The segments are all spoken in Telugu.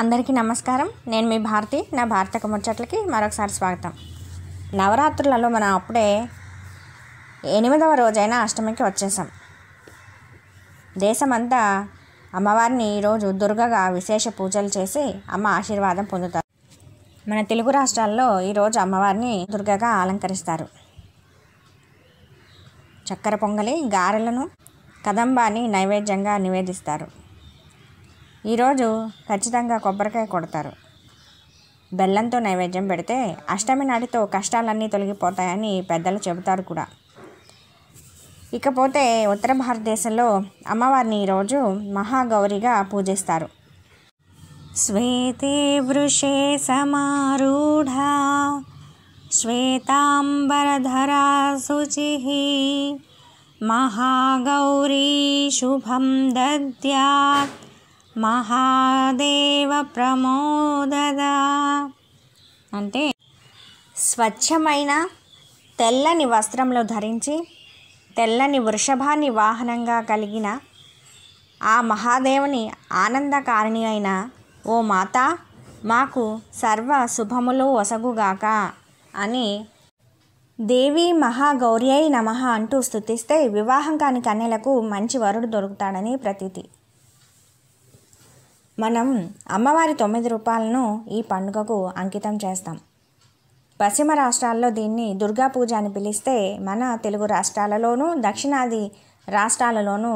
అందరికీ నమస్కారం నేను మీ భారతి నా భారత ముచ్చట్లకి మరొకసారి స్వాగతం నవరాత్రులలో మనం అప్పుడే ఎనిమిదవ రోజైన అష్టమికి వచ్చేసాం దేశమంతా అమ్మవారిని ఈరోజు దుర్గగా విశేష పూజలు చేసి అమ్మ ఆశీర్వాదం పొందుతారు మన తెలుగు రాష్ట్రాల్లో ఈరోజు అమ్మవారిని దుర్గగా అలంకరిస్తారు చక్కెర పొంగలి గారెలను కదంబాన్ని నైవేద్యంగా నివేదిస్తారు ఈరోజు ఖచ్చితంగా కొబ్బరికాయ కొడతారు బెల్లంతో నైవేద్యం పెడితే అష్టమి నాటితో కష్టాలన్నీ తొలగిపోతాయని పెద్దలు చెబుతారు కూడా ఇకపోతే ఉత్తర భారతదేశంలో అమ్మవారిని ఈరోజు మహాగౌరిగా పూజిస్తారు శ్వేతే వృషే సమారూఢ శ్వేతాంబరధరా శుచి మహాగౌరీ శుభం దద్యాత్ మహాదేవ ప్రమోదద అంటే స్వచ్ఛమైన తెల్లని వస్త్రంలో ధరించి తెల్లని వృషభాన్ని వాహనంగా కలిగిన ఆ మహాదేవుని ఆనందకారిణి అయిన ఓ మాత మాకు సర్వ శుభములు వసగుగాక అని దేవి మహాగౌర్యై నమ అంటూ స్థుతిస్తే వివాహం కాని కన్యలకు మంచి వరుడు దొరుకుతాడని ప్రతీతి మనం అమ్మవారి తొమ్మిది రూపాలను ఈ పండుగకు అంకితం చేస్తాం పశ్చిమ రాష్ట్రాల్లో దీన్ని దుర్గా పూజ అని పిలిస్తే మన తెలుగు రాష్ట్రాలలోనూ దక్షిణాది రాష్ట్రాలలోనూ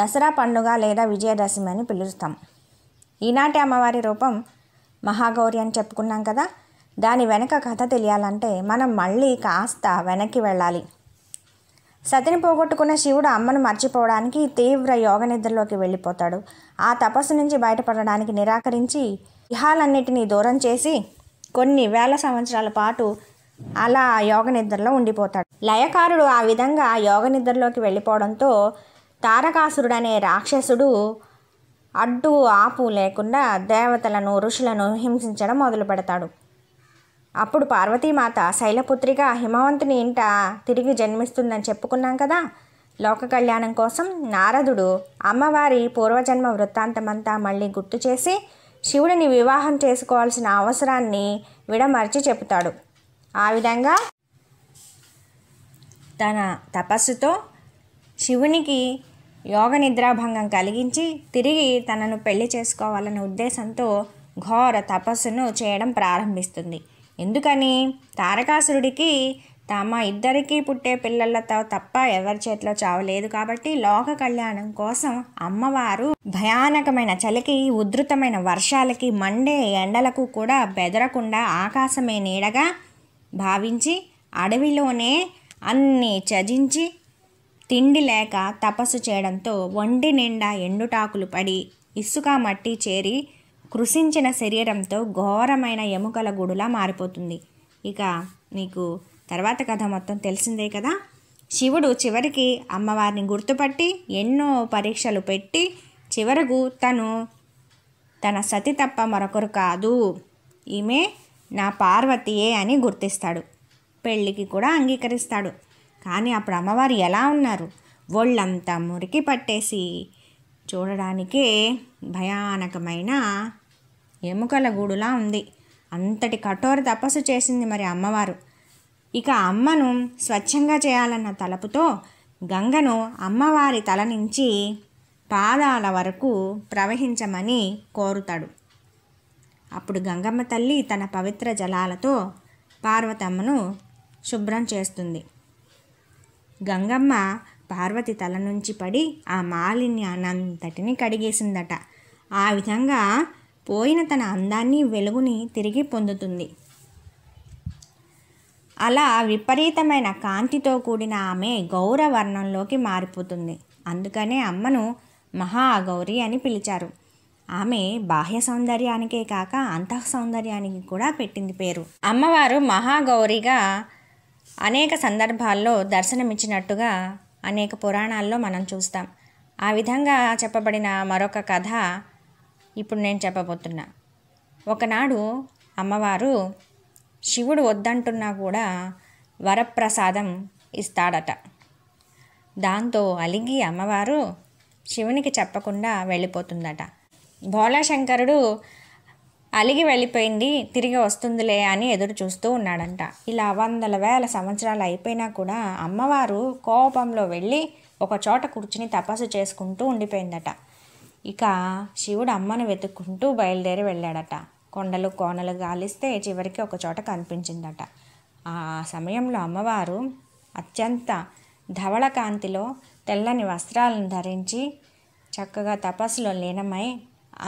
దసరా పండుగ లేదా విజయదశమి అని పిలుస్తాం ఈనాటి అమ్మవారి రూపం మహాగౌరి అని చెప్పుకున్నాం కదా దాని వెనక కథ తెలియాలంటే మనం మళ్ళీ కాస్త వెనక్కి వెళ్ళాలి సతిని పోగొట్టుకున్న శివుడు అమ్మను మర్చిపోవడానికి తీవ్ర యోగ నిద్రలోకి వెళ్ళిపోతాడు ఆ తపస్సు నుంచి బయటపడడానికి నిరాకరించి ఇహాలన్నిటినీ దూరం చేసి కొన్ని వేల సంవత్సరాల పాటు అలా యోగ నిద్రలో ఉండిపోతాడు లయకారుడు ఆ విధంగా యోగ నిద్రలోకి వెళ్ళిపోవడంతో తారకాసురుడు అనే రాక్షసుడు అడ్డు ఆపు లేకుండా దేవతలను ఋషులను హింసించడం మొదలు పెడతాడు అప్పుడు పార్వతీమాత శైలపుత్రిగా హిమవంతుని ఇంట తిరిగి జన్మిస్తుందని చెప్పుకున్నాం కదా లోక కళ్యాణం కోసం నారదుడు అమ్మవారి పూర్వజన్మ వృత్తాంతమంతా మళ్ళీ గుర్తు చేసి శివుడిని వివాహం చేసుకోవాల్సిన అవసరాన్ని విడమర్చి చెబుతాడు ఆ విధంగా తన తపస్సుతో శివునికి యోగ నిద్రాభంగం కలిగించి తిరిగి తనను పెళ్లి చేసుకోవాలనే ఉద్దేశంతో ఘోర తపస్సును చేయడం ప్రారంభిస్తుంది ఎందుకని తారకాసురుడికి తమ ఇద్దరికీ పుట్టే పిల్లలతో తప్ప ఎవరి చేతిలో చావలేదు కాబట్టి లోక కళ్యాణం కోసం అమ్మవారు భయానకమైన చలికి ఉధృతమైన వర్షాలకి మండే ఎండలకు కూడా బెదరకుండా ఆకాశమే నీడగా భావించి అడవిలోనే అన్నీ చజించి తిండి లేక తపస్సు చేయడంతో వండి నిండా ఎండుటాకులు పడి ఇసుక మట్టి చేరి కృషించిన శరీరంతో ఘోరమైన ఎముకల గుడులా మారిపోతుంది ఇక మీకు తర్వాత కథ మొత్తం తెలిసిందే కదా శివుడు చివరికి అమ్మవారిని గుర్తుపట్టి ఎన్నో పరీక్షలు పెట్టి చివరకు తను తన సతి తప్ప మరొకరు కాదు ఈమె నా పార్వతియే అని గుర్తిస్తాడు పెళ్ళికి కూడా అంగీకరిస్తాడు కానీ అప్పుడు అమ్మవారు ఎలా ఉన్నారు ఒళ్ళంతా మురికి పట్టేసి చూడడానికే భయానకమైన ఎముకల గూడులా ఉంది అంతటి కఠోర తపస్సు చేసింది మరి అమ్మవారు ఇక అమ్మను స్వచ్ఛంగా చేయాలన్న తలపుతో గంగను అమ్మవారి తల నుంచి పాదాల వరకు ప్రవహించమని కోరుతాడు అప్పుడు గంగమ్మ తల్లి తన పవిత్ర జలాలతో పార్వతమ్మను శుభ్రం చేస్తుంది గంగమ్మ పార్వతి తల నుంచి పడి ఆ మాలిని అనంతటిని కడిగేసిందట ఆ విధంగా పోయిన తన అందాన్ని వెలుగుని తిరిగి పొందుతుంది అలా విపరీతమైన కాంతితో కూడిన ఆమె గౌరవర్ణంలోకి మారిపోతుంది అందుకనే అమ్మను మహాగౌరి అని పిలిచారు ఆమె బాహ్య సౌందర్యానికే కాక అంతః సౌందర్యానికి కూడా పెట్టింది పేరు అమ్మవారు మహాగౌరిగా అనేక సందర్భాల్లో దర్శనమిచ్చినట్టుగా అనేక పురాణాల్లో మనం చూస్తాం ఆ విధంగా చెప్పబడిన మరొక కథ ఇప్పుడు నేను చెప్పబోతున్నా ఒకనాడు అమ్మవారు శివుడు వద్దంటున్నా కూడా వరప్రసాదం ఇస్తాడట దాంతో అలిగి అమ్మవారు శివునికి చెప్పకుండా వెళ్ళిపోతుందట భోళాశంకరుడు అలిగి వెళ్ళిపోయింది తిరిగి వస్తుందిలే అని ఎదురు చూస్తూ ఉన్నాడంట ఇలా వందల వేల సంవత్సరాలు అయిపోయినా కూడా అమ్మవారు కోపంలో వెళ్ళి ఒక చోట కూర్చుని తపస్సు చేసుకుంటూ ఉండిపోయిందట ఇక శివుడు అమ్మను వెతుక్కుంటూ బయలుదేరి వెళ్ళాడట కొండలు కోనలు గాలిస్తే చివరికి ఒక చోట కనిపించిందట ఆ సమయంలో అమ్మవారు అత్యంత ధవళ కాంతిలో తెల్లని వస్త్రాలను ధరించి చక్కగా తపస్సులో లీనమై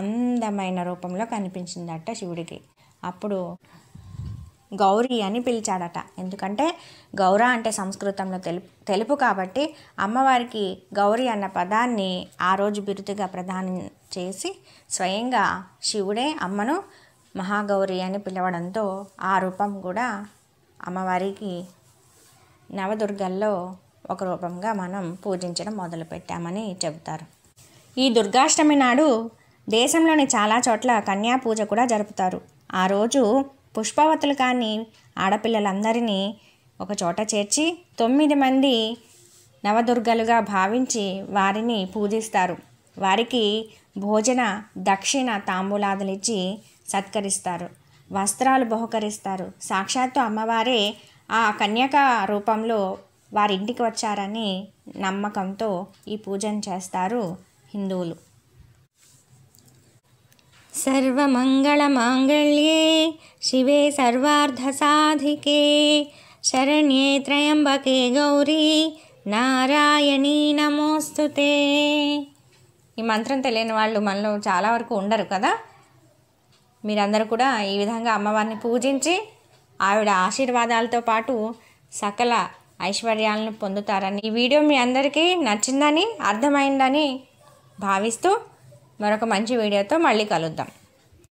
అందమైన రూపంలో కనిపించిందట శివుడికి అప్పుడు గౌరీ అని పిలిచాడట ఎందుకంటే గౌర అంటే సంస్కృతంలో తెలుపు తెలుపు కాబట్టి అమ్మవారికి గౌరీ అన్న పదాన్ని ఆ రోజు బిరుదుగా ప్రదానం చేసి స్వయంగా శివుడే అమ్మను మహాగౌరి అని పిలవడంతో ఆ రూపం కూడా అమ్మవారికి నవదుర్గల్లో ఒక రూపంగా మనం పూజించడం మొదలుపెట్టామని చెబుతారు ఈ దుర్గాష్టమి నాడు దేశంలోని చాలా చోట్ల కన్యా పూజ కూడా జరుపుతారు ఆ రోజు పుష్పవతులు కానీ ఆడపిల్లలందరినీ ఒక చోట చేర్చి తొమ్మిది మంది నవదుర్గలుగా భావించి వారిని పూజిస్తారు వారికి భోజన దక్షిణ తాంబూలాదులు ఇచ్చి సత్కరిస్తారు వస్త్రాలు బహుకరిస్తారు సాక్షాత్తు అమ్మవారే ఆ కన్యక రూపంలో వారింటికి వచ్చారని నమ్మకంతో ఈ పూజను చేస్తారు హిందువులు సర్వమంగళమాంగళ్యే శివే सर्वार्धसाधिके శరణ్యే త్రయంబకే గౌరీ నారాయణీ నమోస్తుతే ఈ మంత్రం తెలియని వాళ్ళు మనలో చాలా వరకు ఉండరు కదా మీరందరూ కూడా ఈ విధంగా అమ్మవారిని పూజించి ఆవిడ ఆశీర్వాదాలతో పాటు సకల ఐశ్వర్యాలను పొందుతారని ఈ వీడియో మీ అందరికీ నచ్చిందని అర్థమైందని భావిస్తూ మరొక మంచి వీడియోతో మళ్ళీ కలుద్దాం